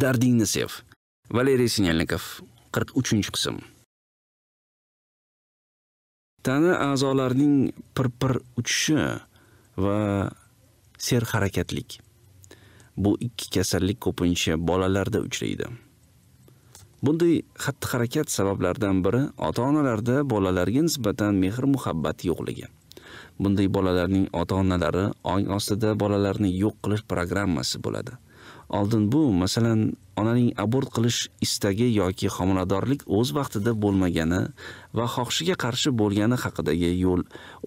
Dardingni sev. Valeriy Sinyalnikov, 43-qism. Tana a'zolarining pir-pir uchishi va ser harakatlik. Bu ikki kasallik ko'pincha bolalarda uchraydi. Bunday xatti-harakat sabablaridan biri ota-onalarda bolalarga nisbatan mehr-muhabbat yo'qligi. Bunday bolalarning ota-onalari ong ostida bolalarni yo'q qilish programmasi bo'ladi. oldin bu masalan onaning abort qilish istagi yoki homiladorlik o'z vaqtida bo'lmagani va xohishiga qarshi bo'lgani haqidagi yo'l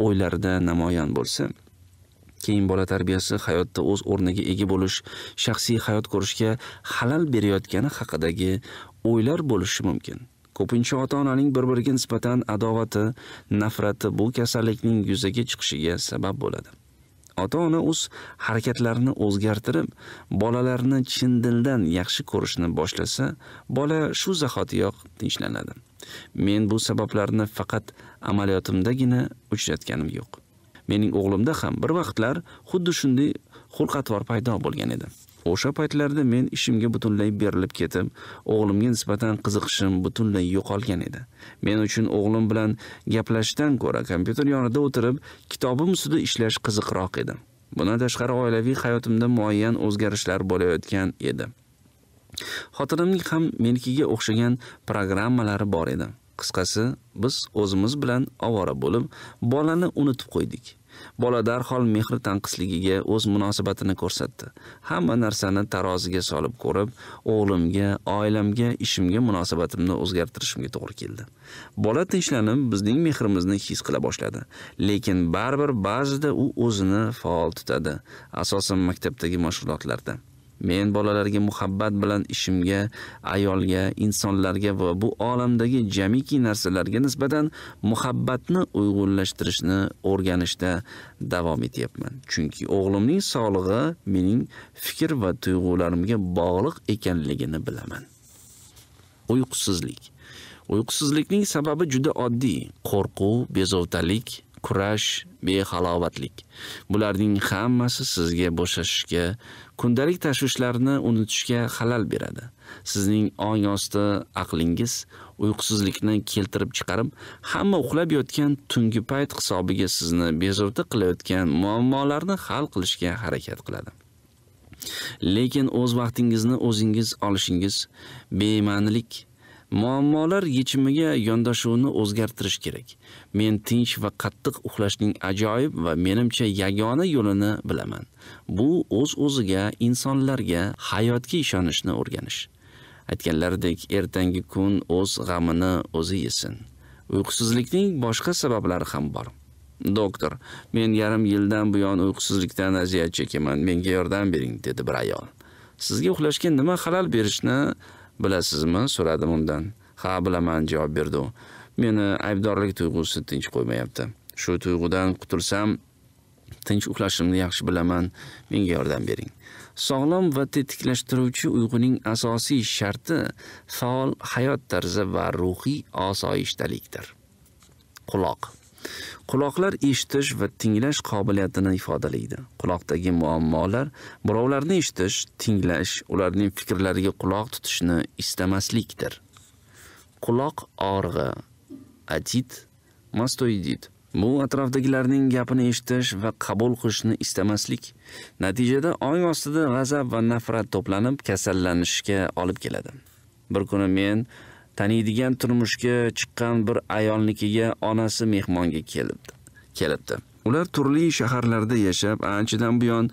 o'ylarida namoyon bo'lsa keyin bola tarbiyasi hayotda o'z o'rniga ega bo'lish shaxsiy hayot ko'rishga xalal berayotgani haqidagi o'ylar bo'lishi mumkin ko'pincha ota onaning bir biriga nisbatan adovati nafrati bu kasallikning yuzaga chiqishiga sabab bo'ladi ota ona o'z harakatlarini o'zgartirib bolalarni chin dildan yaxshi ko'rishni boshlasa bola shu zahotiyoq tinchlanadi men bu sabablarni faqat amaliyotimdagina uchratganim yo'q mening o'g'limda ham bir vaqtlar xuddi shunday xulq atvor paydo bo'lgan edi O'sha paytlarda men ishimga butunlay berilib ketib, o'g'limga nisbatan qiziqishim butunlay yo'qolgan edi. Men uchun o'g'lim bilan gaplashishdan ko'ra kompyuter yonida o'tirib, kitobim ustida ishlash qiziqroq edi. Bundan tashqari oilaviy hayotimda muayyan o'zgarishlar bo'layotgan edi. Xotinimning ham menikiga o'xshagan programmalari bor edi. Qisqasi, biz o'zimiz bilan ovora bo'lib, bolani unutib qo'ydik. Bola darhol mehr tanqisligiga o'z munosabatini ko'rsatdi. Hamma narsani taroziga solib ko'rib, o'g'limga, oilamga, ishimga munosabatimni o'zgartirishimga to'g'ri keldi. Bola tinchlanib, bizning mehrimizni his qila boshladi, lekin baribir ba'zida u o'zini faol tutadi, asosan maktabdagi mashg'ulotlarda. Men bolalarga muhabbat bilan ishimga, ayolga, insonlarga va bu olamdagi jamiki narsalarga nisbatan muhabbatni uyg'unlashtirishni o'rganishda davom etyapman. Chunki o'g'limning sog'lig'i mening fikr va tuyg'ularimga bog'liq ekanligini bilaman. Uyqusizlik Uyqusizlikning sababi juda oddiy: qo'rquv, bezovtalik kurash, behalovatlik. Bularning hammasi sizga bo'shashishga, kundalik tashvishlarni unutishga xalal beradi. Sizning ong osti aqlingiz uyqusizlikni keltirib chiqarib, hamma uxlab yotgan tungi payt hisobiga sizni bezovta qilayotgan muammolarni hal qilishga harakat qiladi. Lekin o'z vaqtingizni o'zingiz olishingiz bema'nilik Muammolar yechimiga yondashuvni o'zgartirish kerak. Men tinch va qattiq uxlashning ajoyib va menimcha yagona yo'lini bilaman. Bu o'z-o'ziga insonlarga hayotga ishonishni o'rganish. Aytganlaridek, ertangi kun o'z g'amini o'zi yesin. Uyqusizlikning boshqa sabablari ham bor. Doktor, men yarim yildan buyon uyqusizlikdan aziyat chekaman. Menga yordam bering, dedi bir ayol. Sizga uxlashga nima xalal berishni Bilasizmi? so'radim undan. Ha, bilaman, javob berdi u. Meni aybdorlik tuyg'usi tinch qo'ymayapti. Shu tuyg'udan qutulsam, tinch uxlashimni yaxshi bilaman. Menga yordam bering. Sog'lom va tetiklashtiruvchi uyquning asosiy sharti faol hayot tarzi va ruhiy osoyishtalikdir. Quloq Quloqlar eshitish va tinglash qobiliyatini ifodalaydi. Quloqdagi muammolar birovlarni eshitish, tinglash, ularning fikrlariga quloq tutishni istamaslikdir. Quloq og'rig'i, adit mastoidit Bu atrofdagilarning gapini eshitish va qabul qilishni istamaslik natijada ong ostida g'azab va nafrat to'planib kasallanishga olib keladi. Bir kuni men taniydigan turmushga chiqqan bir ayolnikiga onasi mehmonga kelibdi. Kelibdi. Ular turli shaharlarda yashab, anchadan buyon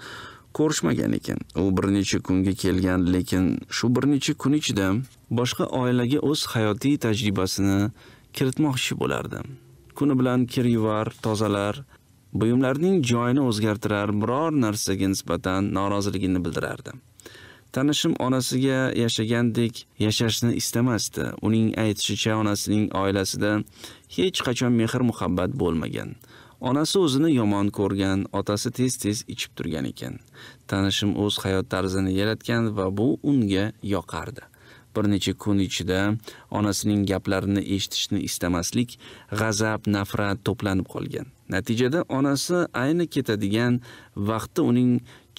ko'rishmagan ekan. U bir necha kunga kelgan, lekin shu bir necha kun ichida boshqa oilaga o'z hayotiy tajribasini kiritmoqchi bo'lardi. Kuni bilan kir yuvar, tozalar, buyumlarning joyini o'zgartirar, biror narsaga nisbatan noroziligini bildirardi. Tanishim onasiga yashagandek yashashni istamasdi. Uning aytishicha onasining oilasida hech qachon mehr-muhabbat bo'lmagan. Onasi o'zini yomon ko'rgan, otasi tez-tez ichib turgan ekan. Tanishim o'z hayot tarzini yaratgan va bu unga yoqardi. Bir necha kun ichida onasining gaplarini eshitishni istamaslik, g'azab, nafrat to'planib qolgan. Natijada onasi ayni ketadigan vaqtda uning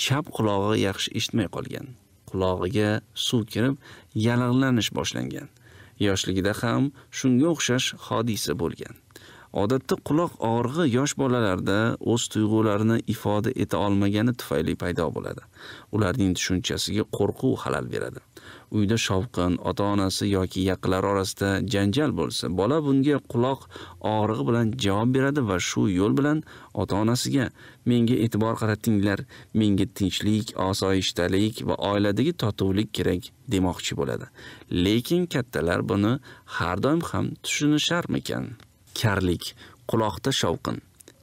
chap qulog'i yaxshi eshitmay qolgan. qulog'iga suv kirib yallig'lanish boshlangan. Yoshligida ham shunga o'xshash hodisa bo'lgan. Odatda quloq og'rig'i yosh bolalarda o'z tuyg'ularini ifoda eta olmagani tufayli paydo bo'ladi. Ularning tushunchasiga qo'rquv xalal beradi. uyda shovqin, ota-onasi yoki yaqinlar orasida janjal bo'lsa, bola bunga quloq og'rig'i bilan javob beradi va shu yo'l bilan ota-onasiga menga e'tibor qaratinglar, menga tinchlik, osoyishtalik va oiladagi totuvlik kerak demoqchi bo'ladi. Lekin kattalar buni har doim ham tushunisharmikan? Karlik, quloqda shovqin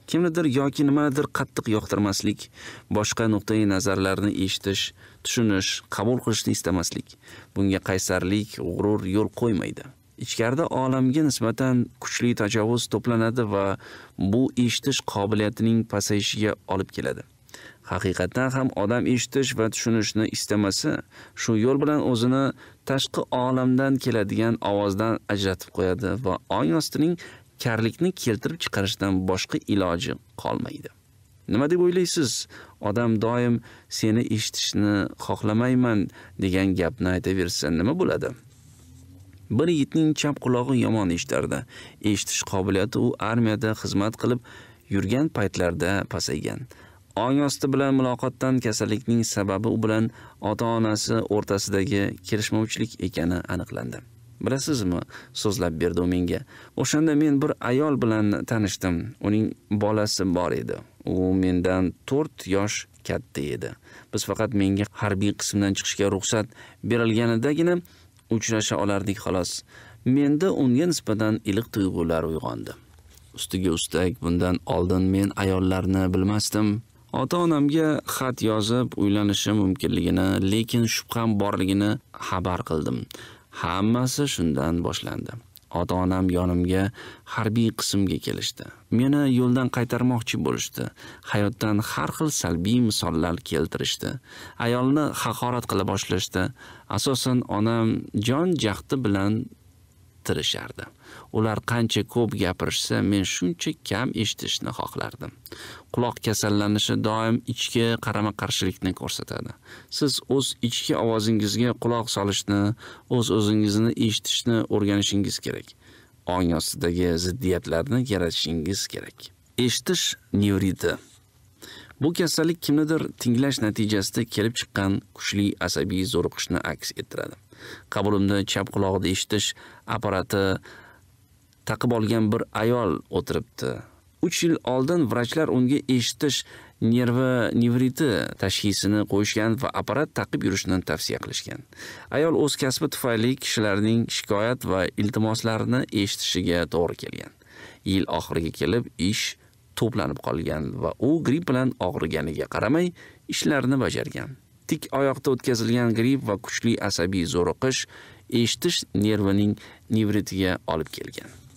kimnidir yoki nimanidir qattiq yoqtirmaslik, boshqa nuqtai nazarlarni eshitish, tushunish, qabul qilishni istamaslik. Bunga qaysarlik, g'urur yo'l qo'ymaydi. Ichkarida olamga nisbatan kuchli tajovuz to'planadi va bu eshitish qobiliyatining pasayishiga olib keladi. haqiqatdan ham odam eshitish va tushunishni istamasa, shu yo'l bilan o'zini tashqi olamdan keladigan ovozdan ajratib qo'yadi va ong ostining karlikni keltirib chiqarishdan boshqa iloji qolmaydi. Nima deb o'ylaysiz? Odam doim seni eshitishni xohlamayman degan gapni aytaversa nima bo'ladi? Bir yigitning chap qulog'i yomon eshitardi. Eshitish qobiliyati u armiyada xizmat qilib yurgan paytlarda pasaygan. ong osti bilan muloqotdan kasallikning sababi u bilan ota-onasi o'rtasidagi kelishmovchilik ekani aniqlandi. Bilasizmi, so'zlab berdi u menga. O'shanda men bir ayol bilan tanishdim. Uning bolasi bor edi. U mendan 4 yosh katta edi. Biz faqat menga harbiy qismdan chiqishga ruxsat berilganidagina uchrasha olardik xolos. Menda unga nisbatan iliq tuyg'ular uyg'ondi. Ustiga ustak bundan oldin men ayollarni bilmasdim. Ota-onamga xat yozib, uylanishim mumkinligini, lekin shubham borligini xabar qildim. Hammasi shundan boshlandi. Ota-onam yonimga harbiy qismga kelishdi. Meni yo'ldan qaytarmoqchi bo'lishdi. Hayotdan har xil salbiy misollar keltirishdi. Ayolni haqorat qila boshlashdi. Asosan onam jon jahdi bilan tirishardi. Ular qancha ko'p gapirishsa, men shuncha kam eshitishni xohlardim. Quloq kasallanishi doim ichki qarama-qarshilikni ko'rsatadi. Siz o'z ichki ovozingizga quloq solishni, o'z-o'zingizni eshitishni o'rganishingiz kerak. Ong ostidagi ziddiyatlarni yaratishingiz kerak. Eshitish nevriti Bu kasallik kimnidir tinglash natijasida kelib chiqqan kuchli asabiy zo'riqishni aks ettiradi. Qabulimda chap quloqda eshitish apparati taqib olgan bir ayol o'tiribdi. 3 yil oldin vrachlar unga eshitish nervi nevriti tashxisini qo'yishgan va apparat taqib yurishni tavsiya qilishgan. Ayol o'z kasbi tufayli kishilarning shikoyat va iltimoslarini eshitishiga to'g'ri kelgan. Yil oxiriga kelib ish to'planib qolgan va u gripp bilan og'riganiga qaramay ishlarini bajargan. Tik oyoqda o'tkazilgan gripp va kuchli asabiy zo'riqish eshitish nervining nevritiga olib kelgan.